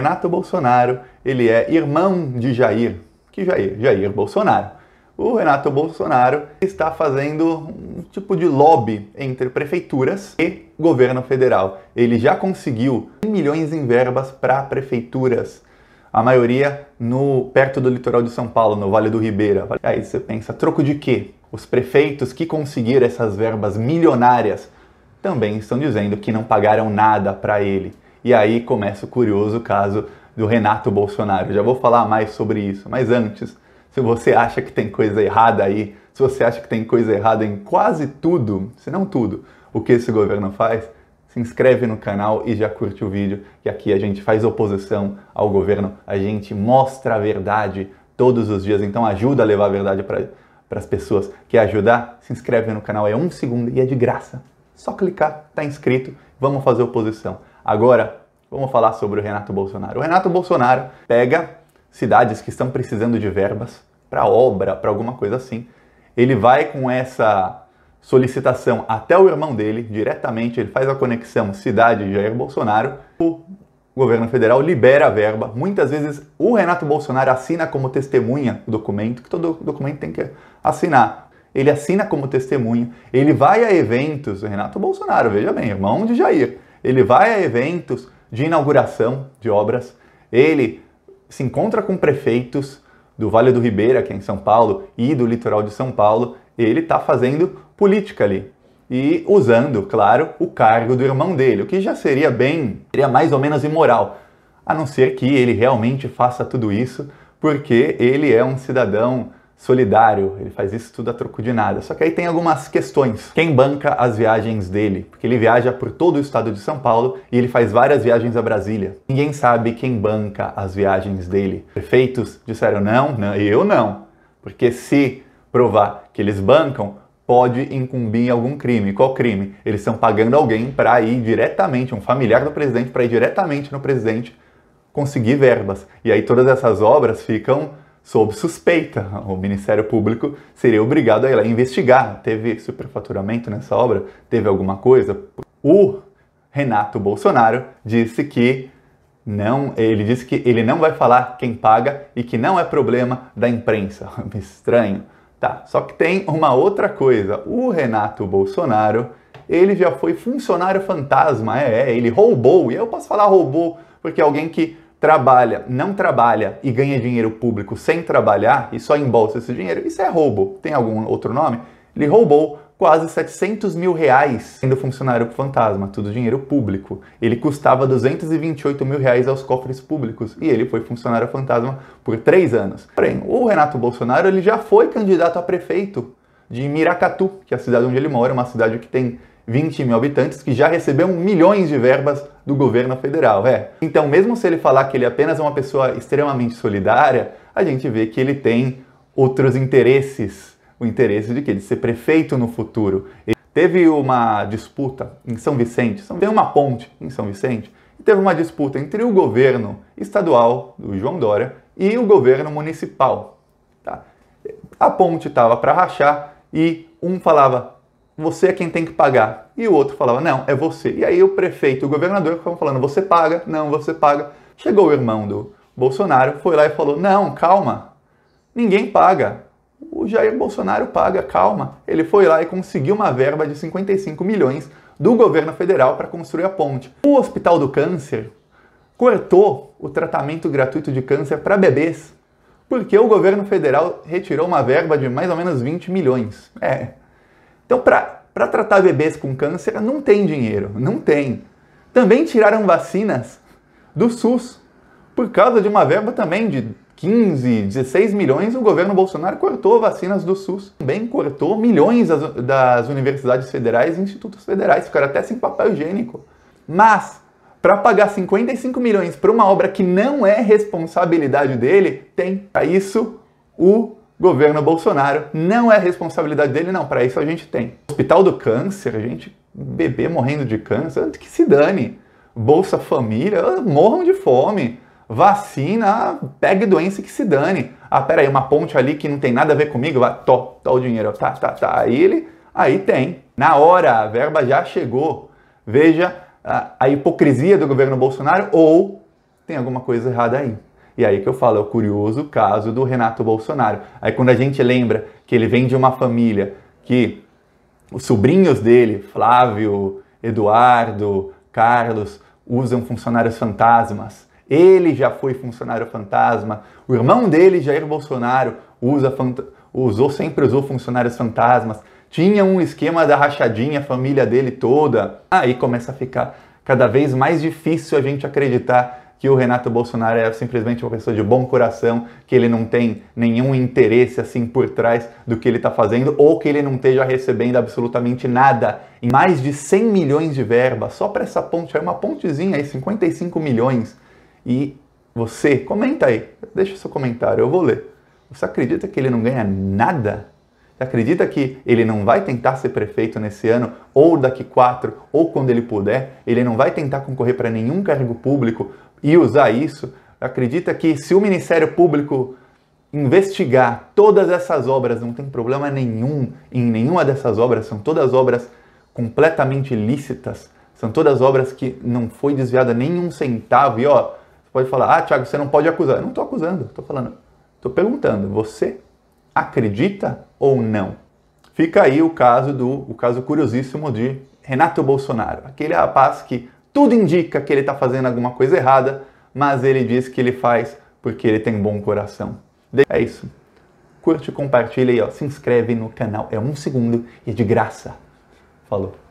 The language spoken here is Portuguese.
Renato Bolsonaro, ele é irmão de Jair, que Jair, Jair Bolsonaro. O Renato Bolsonaro está fazendo um tipo de lobby entre prefeituras e governo federal. Ele já conseguiu milhões em verbas para prefeituras, a maioria no perto do litoral de São Paulo, no Vale do Ribeira. Aí você pensa, troco de quê? Os prefeitos que conseguiram essas verbas milionárias também estão dizendo que não pagaram nada para ele. E aí começa o curioso caso do Renato Bolsonaro. Já vou falar mais sobre isso, mas antes, se você acha que tem coisa errada aí, se você acha que tem coisa errada em quase tudo, se não tudo, o que esse governo faz, se inscreve no canal e já curte o vídeo, que aqui a gente faz oposição ao governo, a gente mostra a verdade todos os dias, então ajuda a levar a verdade para as pessoas. Quer ajudar? Se inscreve no canal, é um segundo e é de graça. Só clicar, tá inscrito, vamos fazer oposição. Agora, Vamos falar sobre o Renato Bolsonaro. O Renato Bolsonaro pega cidades que estão precisando de verbas para obra, para alguma coisa assim. Ele vai com essa solicitação até o irmão dele, diretamente, ele faz a conexão cidade Jair Bolsonaro. O governo federal libera a verba. Muitas vezes o Renato Bolsonaro assina como testemunha o documento, que todo documento tem que assinar. Ele assina como testemunha, ele vai a eventos, Renato Bolsonaro, veja bem, irmão de Jair. Ele vai a eventos de inauguração de obras. Ele se encontra com prefeitos do Vale do Ribeira, aqui é em São Paulo, e do litoral de São Paulo. Ele está fazendo política ali e usando, claro, o cargo do irmão dele, o que já seria bem, seria mais ou menos imoral, a não ser que ele realmente faça tudo isso porque ele é um cidadão solidário, ele faz isso tudo a troco de nada. Só que aí tem algumas questões. Quem banca as viagens dele? Porque ele viaja por todo o estado de São Paulo e ele faz várias viagens a Brasília. Ninguém sabe quem banca as viagens dele. Prefeitos disseram não, não eu não. Porque se provar que eles bancam, pode incumbir em algum crime. Qual crime? Eles estão pagando alguém para ir diretamente, um familiar do presidente, para ir diretamente no presidente conseguir verbas. E aí todas essas obras ficam sob suspeita. O Ministério Público seria obrigado a ir lá investigar. Teve superfaturamento nessa obra? Teve alguma coisa? O Renato Bolsonaro disse que não, ele disse que ele não vai falar quem paga e que não é problema da imprensa. Estranho. Tá, só que tem uma outra coisa. O Renato Bolsonaro, ele já foi funcionário fantasma, é, é, ele roubou, e eu posso falar roubou porque é alguém que trabalha, não trabalha e ganha dinheiro público sem trabalhar e só embolsa esse dinheiro, isso é roubo. Tem algum outro nome? Ele roubou quase 700 mil reais sendo funcionário fantasma, tudo dinheiro público. Ele custava 228 mil reais aos cofres públicos e ele foi funcionário fantasma por três anos. Porém, o Renato Bolsonaro ele já foi candidato a prefeito de Miracatu, que é a cidade onde ele mora, uma cidade que tem 20 mil habitantes que já recebeu milhões de verbas do governo federal, é. Então, mesmo se ele falar que ele é apenas uma pessoa extremamente solidária, a gente vê que ele tem outros interesses. O interesse de que? De ser prefeito no futuro. Ele teve uma disputa em São Vicente, tem uma ponte em São Vicente, e teve uma disputa entre o governo estadual, do João Dória, e o governo municipal. Tá? A ponte estava para rachar e um falava você é quem tem que pagar. E o outro falava, não, é você. E aí o prefeito e o governador ficavam falando, você paga, não, você paga. Chegou o irmão do Bolsonaro, foi lá e falou, não, calma, ninguém paga. O Jair Bolsonaro paga, calma. Ele foi lá e conseguiu uma verba de 55 milhões do governo federal para construir a ponte. O Hospital do Câncer cortou o tratamento gratuito de câncer para bebês, porque o governo federal retirou uma verba de mais ou menos 20 milhões. É, então, para tratar bebês com câncer, não tem dinheiro, não tem. Também tiraram vacinas do SUS, por causa de uma verba também de 15, 16 milhões, o governo Bolsonaro cortou vacinas do SUS. Também cortou milhões das, das universidades federais e institutos federais, ficaram até sem papel higiênico. Mas, para pagar 55 milhões para uma obra que não é responsabilidade dele, tem. Para isso, o governo Bolsonaro, não é responsabilidade dele, não. Para isso a gente tem Hospital do Câncer, a gente bebê morrendo de câncer, que se dane. Bolsa Família, morram de fome. Vacina, pegue doença que se dane. Ah, peraí, uma ponte ali que não tem nada a ver comigo, vai, ah, to, to tá o dinheiro, tá, tá, tá. Aí ele, aí tem. Na hora, a verba já chegou. Veja a, ah, a hipocrisia do governo Bolsonaro ou tem alguma coisa errada aí. E aí que eu falo, é o curioso caso do Renato Bolsonaro. Aí quando a gente lembra que ele vem de uma família que os sobrinhos dele, Flávio, Eduardo, Carlos, usam funcionários fantasmas. Ele já foi funcionário fantasma. O irmão dele, Jair Bolsonaro, usa usou sempre usou funcionários fantasmas. Tinha um esquema da rachadinha, a família dele toda. Aí começa a ficar cada vez mais difícil a gente acreditar que o Renato Bolsonaro é simplesmente uma pessoa de bom coração, que ele não tem nenhum interesse assim por trás do que ele está fazendo ou que ele não esteja recebendo absolutamente nada em mais de 100 milhões de verbas só para essa ponte, é uma pontezinha aí, 55 milhões. E você, comenta aí, deixa seu comentário, eu vou ler. Você acredita que ele não ganha nada? Você acredita que ele não vai tentar ser prefeito nesse ano, ou daqui quatro, ou quando ele puder? Ele não vai tentar concorrer para nenhum cargo público e usar isso, acredita que se o Ministério Público investigar todas essas obras, não tem problema nenhum em nenhuma dessas obras, são todas obras completamente lícitas, são todas obras que não foi desviada nenhum centavo. E ó, você pode falar, ah, Tiago, você não pode acusar. Eu não estou acusando, estou falando, estou perguntando, você acredita ou não? Fica aí o caso do o caso curiosíssimo de Renato Bolsonaro, aquele rapaz que tudo indica que ele está fazendo alguma coisa errada, mas ele diz que ele faz porque ele tem um bom coração. É isso. Curte, compartilha e ó, se inscreve no canal. É um segundo e de graça. Falou.